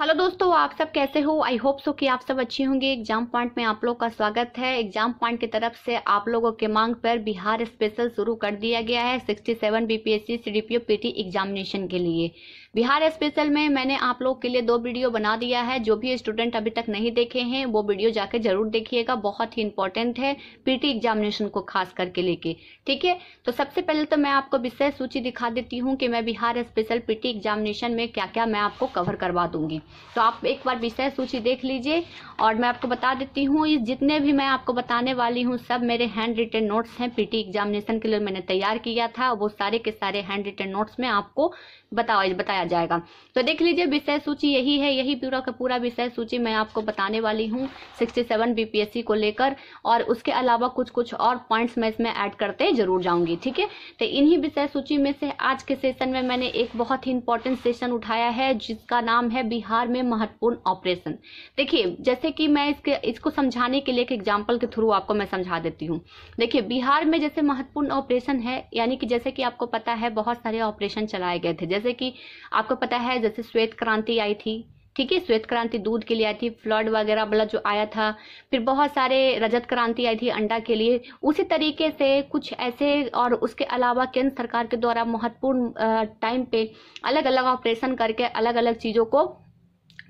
hello दोस्तों आप सब कैसे हो आई होप सो कि आप सब अच्छे होंगे एग्जाम पॉइंट में आप लोग का स्वागत है एग्जाम पॉइंट की तरफ से आप लोगों के मांग पर बिहार स्पेशल शुरू कर दिया गया है 67 बीपीएससी सीडीपीओ पीटी एग्जामिनेशन के लिए बिहार स्पेशल में मैंने आप लोग के लिए दो वीडियो बना दिया है जो भी स्टूडेंट अभी तक नहीं देखे हैं वो वीडियो जाके जरूर देखिएगा बहुत ही इंपॉर्टेंट है पीटी एग्जामिनेशन को खास करके लेके ठीक है तो सबसे पहले तो मैं आपको विषय सूची दिखा देती हूँ कि मैं बिहार स्पेशल पीटी एग्जामिनेशन में क्या क्या मैं आपको कवर करवा दूंगी तो आप एक बार विषय सूची देख लीजिए और मैं आपको बता देती हूँ जितने भी मैं आपको बताने वाली हूँ सब मेरे हैंड रिटेन नोट्स हैं पीटी एग्जामिनेशन के लिए मैंने तैयार किया था वो सारे के सारे हैंड रिटेन नोट्स में आपको बताओ बताया जाएगा तो देख लीजिए विषय सूची यही है यही पूरा का पूरा विषय सूची मैं आपको बताने वाली हूँ सिक्सटी सेवन बीपीएससी को लेकर और उसके अलावा कुछ कुछ और पॉइंट्स मैं इसमें ऐड करते जरूर जाऊंगी ठीक है तो इन्हीं विषय सूची में से आज के सेशन में मैंने एक बहुत ही इंपॉर्टेंट सेशन उठाया है जिसका नाम है बिहार में महत्वपूर्ण ऑपरेशन देखिए जैसे कि मैं इसके इसको समझाने के लिए एक एग्जाम्पल के थ्रू आपको मैं समझा देती हूँ देखिये बिहार में जैसे महत्वपूर्ण ऑपरेशन है यानी कि जैसे कि आपको पता है बहुत सारे ऑपरेशन चलाए गए थे जैसे कि आपको पता है जैसे श्वेत क्रांति आई थी ठीक है श्वेत क्रांति दूध के लिए आई थी फ्लड वगैरह वाला जो आया था फिर बहुत सारे रजत क्रांति आई थी अंडा के लिए उसी तरीके से कुछ ऐसे और उसके अलावा केंद्र सरकार के द्वारा महत्वपूर्ण टाइम पे अलग अलग ऑपरेशन करके अलग अलग चीज़ों को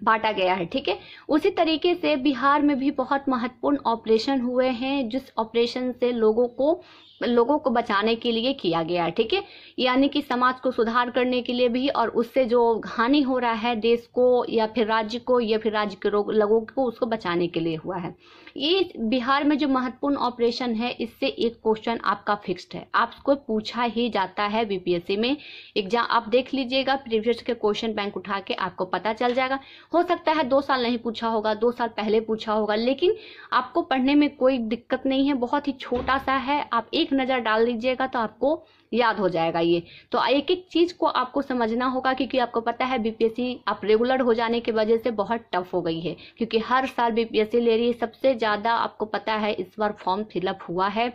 बांटा गया है ठीक है उसी तरीके से बिहार में भी बहुत महत्वपूर्ण ऑपरेशन हुए हैं जिस ऑपरेशन से लोगों को लोगों को बचाने के लिए किया गया है ठीक है यानी कि समाज को सुधार करने के लिए भी और उससे जो हानि हो रहा है देश को या फिर राज्य को या फिर राज्य के लोगों को उसको बचाने के लिए हुआ है ये बिहार में जो महत्वपूर्ण ऑपरेशन है इससे एक क्वेश्चन आपका फिक्स्ड है आपको पूछा ही जाता है बीपीएससी में एग्जाम आप देख लीजिएगा प्रीवियस के क्वेश्चन बैंक उठा के आपको पता चल जाएगा हो सकता है दो साल नहीं पूछा होगा दो साल पहले पूछा होगा लेकिन आपको पढ़ने में कोई दिक्कत नहीं है बहुत ही छोटा सा है आप एक एक नज़र डाल दीजिएगा तो आपको याद हो जाएगा ये तो एक एक चीज को आपको समझना होगा क्योंकि आपको पता है बीपीएससी आप रेगुलर हो जाने की वजह से बहुत टफ हो गई है क्योंकि हर साल बीपीएससी ले रही है सबसे ज़्यादा आपको पता है इस बार फॉर्म फिलअप हुआ है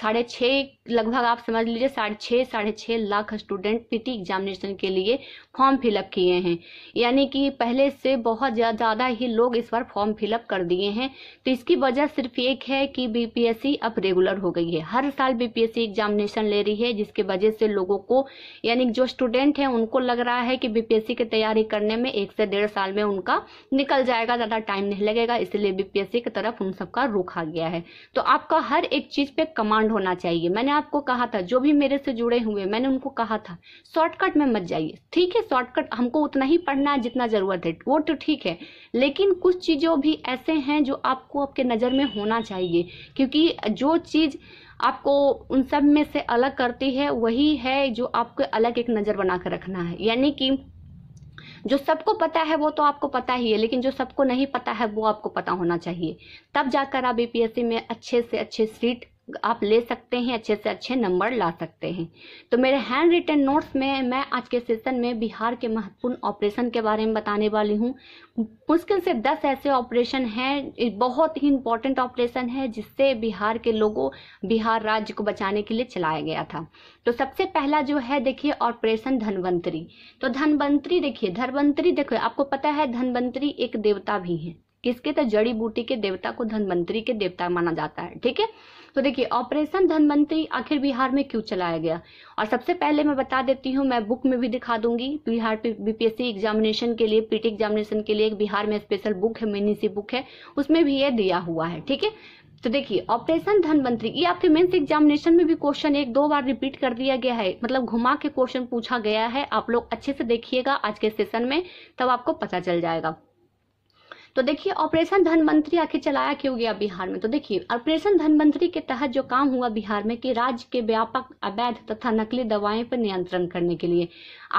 साढ़े छः लगभग आप समझ लीजिए साढ़े छः साढ़े छः लाख स्टूडेंट पीटी एग्जामिनेशन के लिए फॉर्म फिलअप किए हैं यानी कि पहले से बहुत ज़्यादा ही लोग इस बार फॉर्म फिलअप कर दिए हैं तो इसकी वजह सिर्फ एक है कि बीपीएससी अब रेगुलर हो गई है हर साल बीपीएससी एग्जामिनेशन ले रही है जिस जिसके वजह से लोगों को यानी जो स्टूडेंट हैं उनको लग रहा है कि बीपीएससी की तैयारी करने में एक से डेढ़ साल में उनका निकल जाएगा ज़्यादा टाइम नहीं लगेगा इसलिए बीपीएससी की तरफ उन सबका रोका गया है तो आपका हर एक चीज़ पे कमांड होना चाहिए मैंने आपको कहा था जो भी मेरे से जुड़े हुए मैंने उनको कहा था शॉर्टकट में मत जाइए ठीक है शॉर्टकट हमको उतना ही पढ़ना है जितना ज़रूरत है वो तो ठीक है लेकिन कुछ चीज़ों भी ऐसे हैं जो आपको आपके नज़र में होना चाहिए क्योंकि जो चीज़ आपको उन सब में से अलग करती है वही है जो आपको अलग एक नज़र बनाकर रखना है यानी कि जो सबको पता है वो तो आपको पता ही है लेकिन जो सबको नहीं पता है वो आपको पता होना चाहिए तब जाकर आप बीपीएससी में अच्छे से अच्छे सीट आप ले सकते हैं अच्छे से अच्छे नंबर ला सकते हैं तो मेरे हैंड रिटन नोट्स में मैं आज के सेशन में बिहार के महत्वपूर्ण ऑपरेशन के बारे में बताने वाली हूँ मुश्किल से दस ऐसे ऑपरेशन हैं बहुत ही इम्पोर्टेंट ऑपरेशन है जिससे बिहार के लोगों बिहार राज्य को बचाने के लिए चलाया गया था तो सबसे पहला जो है देखिए ऑपरेशन धनवंतरी तो धनवंतरी देखिए धनवंतरी देखो आपको पता है धनवंतरी एक देवता भी है किसके तो जड़ी बूटी के देवता को धनवंतरी के देवता माना जाता है ठीक है तो देखिए ऑपरेशन धनवंतरी आखिर बिहार में क्यों चलाया गया और सबसे पहले मैं बता देती हूँ मैं बुक में भी दिखा दूंगी बिहार बीपीएससी एग्जामिनेशन के लिए पीटी एग्जामिनेशन के लिए एक बिहार में स्पेशल बुक है मिनी सी बुक है उसमें भी यह दिया हुआ है ठीक है तो देखिए ऑपरेशन धनवंतरी ये आपके मेन्स एग्जामिनेशन में भी क्वेश्चन एक दो बार रिपीट कर दिया गया है मतलब घुमा के क्वेश्चन पूछा गया है आप लोग अच्छे से देखिएगा आज के सेशन में तब आपको पता चल जाएगा तो देखिए ऑपरेशन धनवंतरी आखिर चलाया क्यों गया बिहार में तो देखिए ऑपरेशन धनवंतरी के तहत जो काम हुआ बिहार में कि राज्य के व्यापक अवैध तथा नकली दवाएं पर नियंत्रण करने के लिए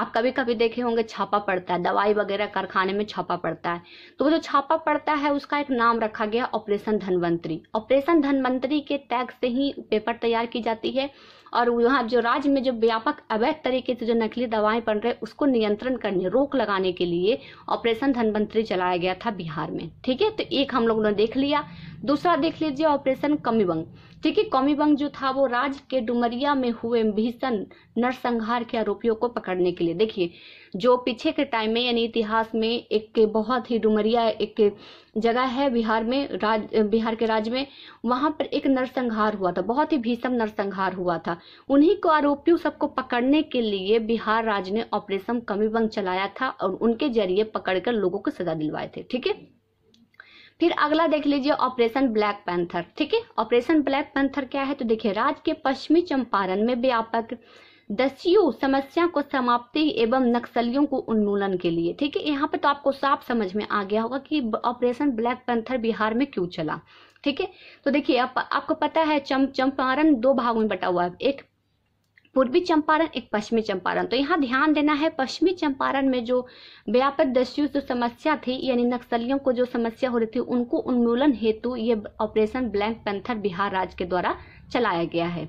आप कभी कभी देखे होंगे छापा पड़ता है दवाई वगैरह कारखाने में छापा पड़ता है तो वो जो छापा पड़ता है उसका एक नाम रखा गया ऑपरेशन धनवंतरी ऑपरेशन धनवंतरी के टैग से ही पेपर तैयार की जाती है और यहाँ जो राज्य में जो व्यापक अवैध तरीके से जो नकली दवाएं बन रहे उसको नियंत्रण करने रोक लगाने के लिए ऑपरेशन धनवंतरी चलाया गया था बिहार में ठीक है तो एक हम लोगों ने देख लिया दूसरा देख लीजिए ऑपरेशन कमिबंग ठीक है कौमीबंग जो था वो राज के डुमरिया में हुए भीषण नरसंहार के आरोपियों को पकड़ने के लिए देखिए जो पीछे के टाइम में यानी इतिहास में एक बहुत ही डुमरिया एक जगह है बिहार में राज बिहार के राज्य में वहां पर एक नरसंहार हुआ था बहुत ही भीषण नरसंहार हुआ था उन्हीं को आरोपियों सबको पकड़ने के लिए बिहार राज्य ने ऑपरेशन कमीबंग चलाया था और उनके जरिए पकड़कर लोगों को सजा दिलवाए थे ठीक है फिर अगला देख लीजिए ऑपरेशन ब्लैक पैंथर ठीक है ऑपरेशन ब्लैक पैंथर क्या है तो देखिए राज्य के पश्चिमी चंपारण में व्यापक दस्यु समस्या को समाप्ति एवं नक्सलियों को उन्मूलन के लिए ठीक है यहाँ पे तो आपको साफ समझ में आ गया होगा कि ऑपरेशन ब्लैक पैंथर बिहार में क्यों चला ठीक है तो देखिए आप, आपको पता है चम चंपारण दो भागों में बटा हुआ है एक पूर्वी चंपारण एक पश्चिमी चंपारण तो यहाँ ध्यान देना है पश्चिमी चंपारण में जो व्यापक दस्यु जो समस्या थी यानी नक्सलियों को जो समस्या हो रही थी उनको उन्मूलन हेतु ये ऑपरेशन ब्लैंक पैंथर बिहार राज्य के द्वारा चलाया गया है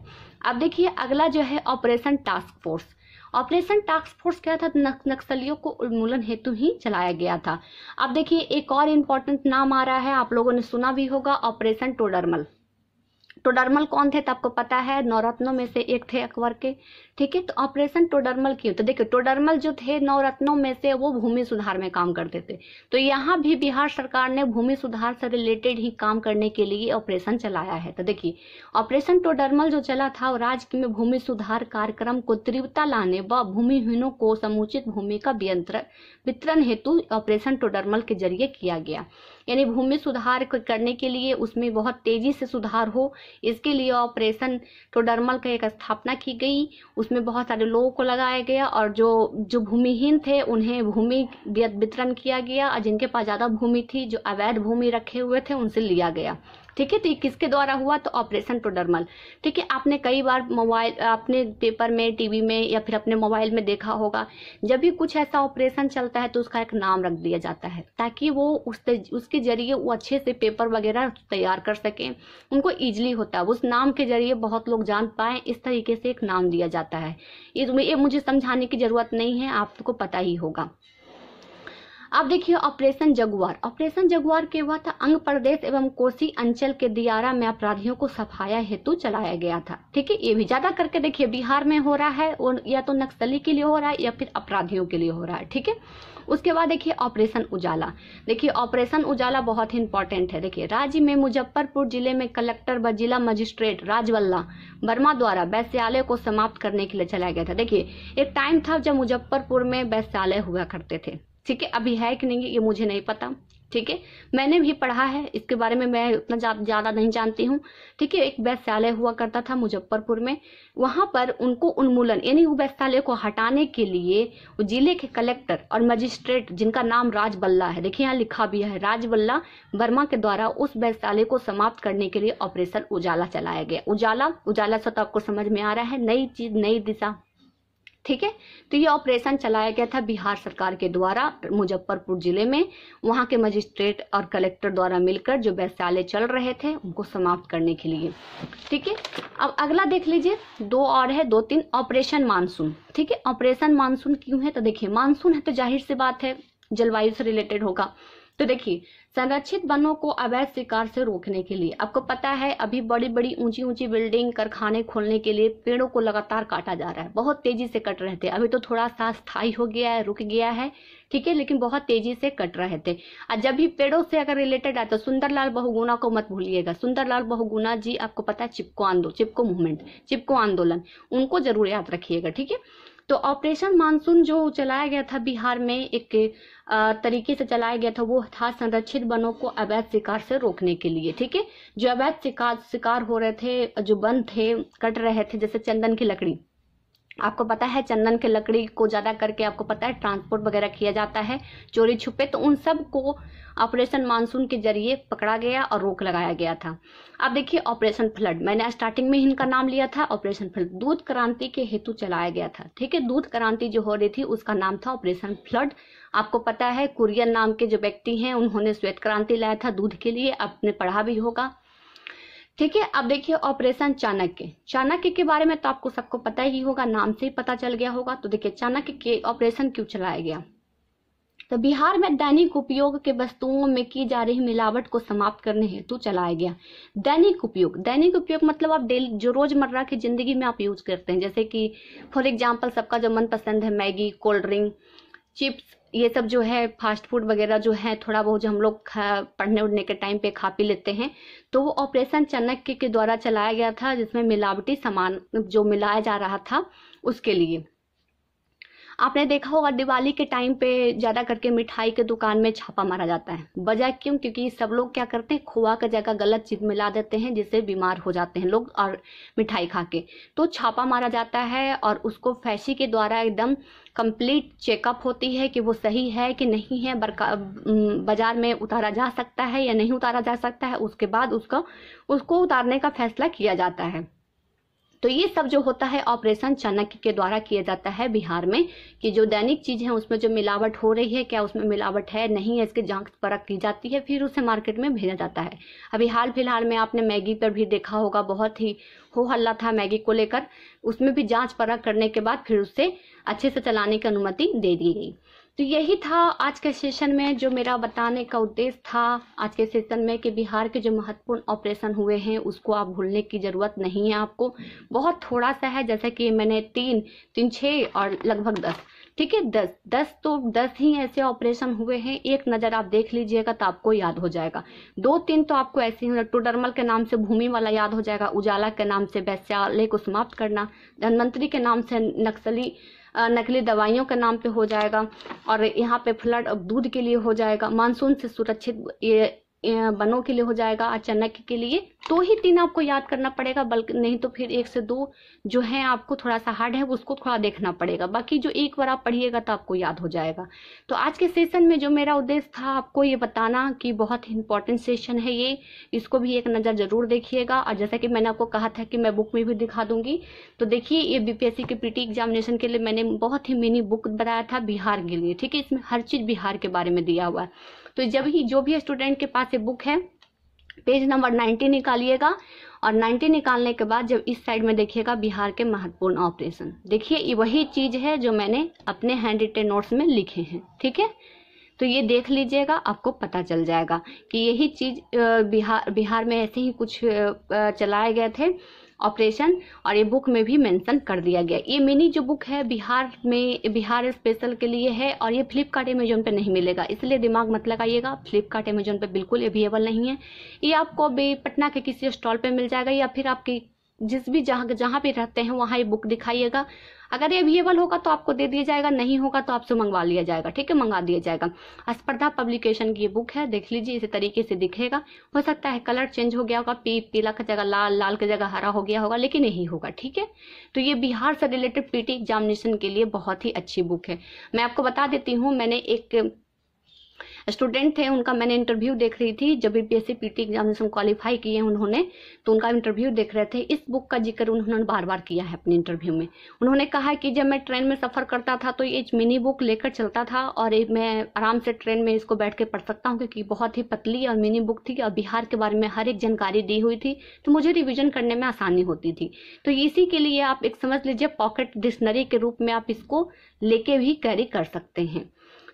अब देखिए अगला जो है operation task force operation task force क्या था तो नक्सलियों को उन्मूलन हेतु ही चलाया गया था अब देखिए एक और इम्पोर्टेंट नाम आ रहा है आप लोगों ने सुना भी होगा ऑपरेशन टोडरमल टोडरमल तो कौन थे तो आपको पता है नवरत्नों में से एक थे अकबर के ठीक है तो ऑपरेशन टोडरमल क्यों तो देखिए टोडरमल जो थे नौरत्नों में से वो भूमि सुधार में काम करते थे तो यहाँ भी बिहार सरकार ने भूमि सुधार से रिलेटेड ही काम करने के लिए ऑपरेशन चलाया है तो देखिए ऑपरेशन टोडरमल जो चला था राज्य में भूमि सुधार कार्यक्रम को तीव्रता लाने व भूमिहीनों को समुचित भूमि का वितरण हेतु ऑपरेशन टोडरमल के जरिए किया गया यानी भूमि सुधार करने के लिए उसमें बहुत तेज़ी से सुधार हो इसके लिए ऑपरेशन टोडर्मल का एक स्थापना की गई उसमें बहुत सारे लोगों को लगाया गया और जो जो भूमिहीन थे उन्हें भूमि वितरण किया गया और जिनके पास ज़्यादा भूमि थी जो अवैध भूमि रखे हुए थे उनसे लिया गया ठीक है तो ये किसके द्वारा हुआ तो ऑपरेशन टोडरमल ठीक है आपने कई बार मोबाइल आपने पेपर में टीवी में या फिर अपने मोबाइल में देखा होगा जब भी कुछ ऐसा ऑपरेशन चलता है तो उसका एक नाम रख दिया जाता है ताकि वो उस उसके जरिए वो अच्छे से पेपर वगैरह तैयार कर सकें उनको ईजिली होता है उस नाम के जरिए बहुत लोग जान पाए इस तरीके से एक नाम दिया जाता है ये मुझे समझाने की ज़रूरत नहीं है आपको पता ही होगा अब देखिए ऑपरेशन जगुआर ऑपरेशन जगुआर के हुआ था अंग प्रदेश एवं कोसी अंचल के दियारा में अपराधियों को सफाया हेतु चलाया गया था ठीक है ये भी ज्यादा करके देखिए बिहार में हो रहा है और या तो नक्सली के लिए हो रहा है या फिर अपराधियों के लिए हो रहा है ठीक है उसके बाद देखिए ऑपरेशन उजाला देखिए ऑपरेशन उजाला बहुत ही इंपॉर्टेंट है देखिए राज्य में मुजफ्फरपुर जिले में कलेक्टर व जिला मजिस्ट्रेट राजवल्ला वर्मा द्वारा वैश्यालय को समाप्त करने के लिए चलाया गया था देखिए एक टाइम था जब मुजफ्फरपुर में वैश्यालय हुआ करते थे ठीक है अभी है कि नहीं ये मुझे नहीं पता ठीक है मैंने भी पढ़ा है इसके बारे में मैं उतना ज़्यादा नहीं जानती हूँ ठीक है एक वैश्यालय हुआ करता था मुजफ्फरपुर में वहां पर उनको उन्मूलन यानी वैश्यालय को हटाने के लिए जिले के कलेक्टर और मजिस्ट्रेट जिनका नाम राजबल्ला है देखिए यहाँ लिखा भी है राजबल्ला वर्मा के द्वारा उस वैश्यालय को समाप्त करने के लिए ऑपरेशन उजाला चलाया गया उजाला उजाला शब्द आपको समझ में आ रहा है नई चीज नई दिशा ठीक है तो ये ऑपरेशन चलाया गया था बिहार सरकार के द्वारा मुजफ्फरपुर जिले में वहाँ के मजिस्ट्रेट और कलेक्टर द्वारा मिलकर जो वैश्यालय चल रहे थे उनको समाप्त करने के लिए ठीक है अब अगला देख लीजिए दो और है दो तीन ऑपरेशन मानसून ठीक है ऑपरेशन मानसून क्यों है तो देखिए मानसून है तो जाहिर सी बात है जलवायु से रिलेटेड होगा तो देखिए संरक्षित वनों को अवैध शिकार से रोकने के लिए आपको पता है अभी बड़ी बड़ी ऊंची ऊंची बिल्डिंग कारखाने खोलने के लिए पेड़ों को लगातार काटा जा रहा है बहुत तेजी से कट रहे थे अभी तो थोड़ा सा स्थायी हो गया है रुक गया है ठीक है लेकिन बहुत तेजी से कट रहे थे और जब भी पेड़ों से अगर रिलेटेड आए तो सुंदरलाल बहुगुणा को मत भूलिएगा सुंदरलाल बहुगुणा जी आपको पता है चिपको आंदोलन चिपको मूवमेंट चिपको आंदोलन उनको जरूर याद रखिएगा ठीक है तो ऑपरेशन मानसून जो चलाया गया था बिहार में एक तरीके से चलाया गया था वो था संरक्षित वनों को अवैध शिकार से रोकने के लिए ठीक है जो अवैध शिकार शिकार हो रहे थे जो वन थे कट रहे थे जैसे चंदन की लकड़ी आपको पता है चंदन के लकड़ी को ज़्यादा करके आपको पता है ट्रांसपोर्ट वगैरह किया जाता है चोरी छुपे तो उन सब को ऑपरेशन मानसून के जरिए पकड़ा गया और रोक लगाया गया था अब देखिए ऑपरेशन फ्लड मैंने स्टार्टिंग में इनका नाम लिया था ऑपरेशन फ्लड दूध क्रांति के हेतु चलाया गया था ठीक है दूध क्रांति जो हो रही थी उसका नाम था ऑपरेशन फ्लड आपको पता है कुरियन नाम के जो व्यक्ति हैं उन्होंने श्वेत क्रांति लाया था दूध के लिए आपने पढ़ा भी होगा ठीक है अब देखिए ऑपरेशन चाणक्य चाणक्य के बारे में तो आपको सबको पता ही होगा नाम से ही पता चल गया होगा तो देखिए चाणक्य के ऑपरेशन क्यों चलाया गया तो बिहार में दैनिक उपयोग के वस्तुओं में की जा रही मिलावट को समाप्त करने हेतु चलाया गया दैनिक उपयोग दैनिक उपयोग मतलब आप डेली जो रोजमर्रा की जिंदगी में आप यूज करते हैं जैसे कि फॉर एग्जाम्पल सबका जो मनपसंद है मैगी कोल्ड ड्रिंक चिप्स ये सब जो है फास्ट फूड वगैरह जो है थोड़ा बहुत जो हम लोग पढ़ने उड़ने के टाइम पे खा पी लेते हैं तो वो ऑपरेशन चाणक्य के द्वारा चलाया गया था जिसमें मिलावटी सामान जो मिलाया जा रहा था उसके लिए आपने देखा होगा दिवाली के टाइम पे ज़्यादा करके मिठाई के दुकान में छापा मारा जाता है वजह क्यों क्योंकि सब लोग क्या करते हैं खोआ का जगह गलत चीज़ मिला देते हैं जिससे बीमार हो जाते हैं लोग और मिठाई खा के तो छापा मारा जाता है और उसको फैशी के द्वारा एकदम कंप्लीट चेकअप होती है कि वो सही है कि नहीं है बाजार में उतारा जा सकता है या नहीं उतारा जा सकता है उसके बाद उसका उसको उतारने का फैसला किया जाता है तो ये सब जो होता है ऑपरेशन चाणक्य के द्वारा किया जाता है बिहार में कि जो दैनिक चीज़ है उसमें जो मिलावट हो रही है क्या उसमें मिलावट है नहीं है इसकी जांच परख की जाती है फिर उसे मार्केट में भेजा जाता है अभी हाल फिलहाल में आपने मैगी पर भी देखा होगा बहुत ही हो हल्ला था मैगी को लेकर उसमें भी जाँच परख करने के बाद फिर उससे अच्छे से चलाने की अनुमति दे दी गई तो यही था आज के सेशन में जो मेरा बताने का उद्देश्य था आज के सेशन में कि बिहार के जो महत्वपूर्ण ऑपरेशन हुए हैं उसको आप भूलने की ज़रूरत नहीं है आपको बहुत थोड़ा सा है जैसे कि मैंने तीन तीन छः और लगभग दस ठीक है दस दस तो दस ही ऐसे ऑपरेशन हुए हैं एक नज़र आप देख लीजिएगा तो आपको याद हो जाएगा दो तीन तो आपको ऐसे ही टूडरमल के नाम से भूमि वाला याद हो जाएगा उजाला के नाम से वैश्यालय को समाप्त करना धनवंतरी के नाम से नक्सली नकली दवाइयों के नाम पे हो जाएगा और यहाँ पे फ्लड दूध के लिए हो जाएगा मानसून से सुरक्षित ये बनों के लिए हो जाएगा अचानक के लिए तो ही तीन आपको याद करना पड़ेगा बल्कि नहीं तो फिर एक से दो जो है आपको थोड़ा सा हार्ड है उसको थोड़ा देखना पड़ेगा बाकी जो एक बार आप पढ़िएगा तो आपको याद हो जाएगा तो आज के सेशन में जो मेरा उद्देश्य था आपको ये बताना कि बहुत ही इंपॉर्टेंट सेशन है ये इसको भी एक नज़र जरूर देखिएगा और जैसा कि मैंने आपको कहा था कि मैं बुक में भी दिखा दूंगी तो देखिए ये बीपीएससी के पी एग्जामिनेशन के लिए मैंने बहुत ही मिनी बुक बनाया था बिहार के लिए ठीक है इसमें हर चीज़ बिहार के बारे में दिया हुआ है तो जब ही जो भी स्टूडेंट के पास ये बुक है पेज नंबर 90 निकालिएगा और 90 निकालने के बाद जब इस साइड में देखिएगा बिहार के महत्वपूर्ण ऑपरेशन देखिए वही चीज़ है जो मैंने अपने हैंड रिटेन नोट्स में लिखे हैं ठीक है तो ये देख लीजिएगा आपको पता चल जाएगा कि यही चीज़ बिहार बिहार में ऐसे ही कुछ चलाए गए थे ऑपरेशन और ये बुक में भी मेंशन कर दिया गया ये मिनी जो बुक है बिहार में बिहार स्पेशल के लिए है और ये फ्लिपकार्ट अमेजोन पे नहीं मिलेगा इसलिए दिमाग मत लगाइएगा फ्लिपकार्ट अमेजोन पे बिल्कुल अवेलेबल नहीं है ये आपको भी पटना के किसी स्टॉल पर मिल जाएगा या फिर आपकी जिस भी जहाँ जहाँ भी रहते हैं वहाँ ये बुक दिखाइएगा अगर अवेलेबल होगा तो आपको दे दिया जाएगा नहीं होगा तो आपसे मंगवा लिया जाएगा ठीक है मंगा दिया जाएगा स्पर्धा पब्लिकेशन की बुक है देख लीजिए इसी तरीके से दिखेगा हो सकता है कलर चेंज हो गया होगा पी पीला का जगह लाल लाल का जगह हरा हो गया होगा लेकिन यही होगा ठीक है तो ये बिहार से रिलेटेड पीटी एग्जामिनेशन के लिए बहुत ही अच्छी बुक है मैं आपको बता देती हूँ मैंने एक स्टूडेंट थे उनका मैंने इंटरव्यू देख रही थी जब बीपीएससी पीटी एग्जामिनेशन क्वालिफाई किए उन्होंने तो उनका इंटरव्यू देख रहे थे इस बुक का जिक्र उन्होंने बार बार किया है अपने इंटरव्यू में उन्होंने कहा कि जब मैं ट्रेन में सफ़र करता था तो एक मिनी बुक लेकर चलता था और मैं आराम से ट्रेन में इसको बैठ के पढ़ सकता हूँ क्योंकि बहुत ही पतली और मिनी बुक थी और बिहार के बारे में हर एक जानकारी दी हुई थी तो मुझे रिविजन करने में आसानी होती थी तो इसी के लिए आप एक समझ लीजिए पॉकेट डिक्शनरी के रूप में आप इसको लेके भी कैरी कर सकते हैं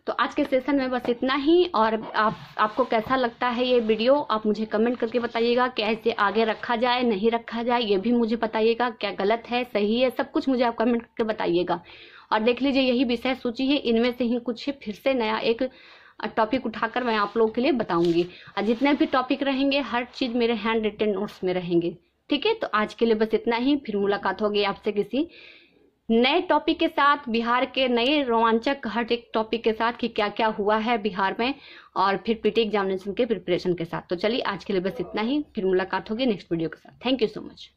तो आज के सेशन में बस इतना ही और आप आपको कैसा लगता है ये वीडियो आप मुझे कमेंट करके बताइएगा कैसे आगे रखा जाए नहीं रखा जाए ये भी मुझे बताइएगा क्या गलत है सही है सब कुछ मुझे आप कमेंट करके बताइएगा और देख लीजिए यही विषय सूची है इनमें से ही कुछ फिर से नया एक टॉपिक उठाकर मैं आप लोगों के लिए बताऊंगी और जितने भी टॉपिक रहेंगे हर चीज़ मेरे हैंड रिटेन नोट्स में रहेंगे ठीक है तो आज के लिए बस इतना ही फिर मुलाकात होगी आपसे किसी नए टॉपिक के साथ बिहार के नए रोमांचक हर एक टॉपिक के साथ कि क्या क्या हुआ है बिहार में और फिर पीटी एग्जामिनेशन के प्रिपरेशन के साथ तो चलिए आज के लिए बस इतना ही फिर मुलाकात होगी नेक्स्ट वीडियो के साथ थैंक यू सो मच